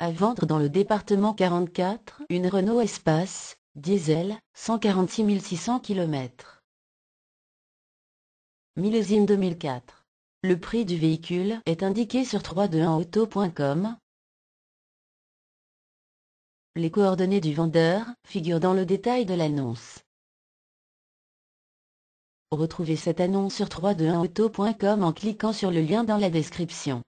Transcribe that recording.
À vendre dans le département 44, une Renault Espace, diesel, 146 600 km. Millésime 2004. Le prix du véhicule est indiqué sur 321auto.com. Les coordonnées du vendeur figurent dans le détail de l'annonce. Retrouvez cette annonce sur 321auto.com en cliquant sur le lien dans la description.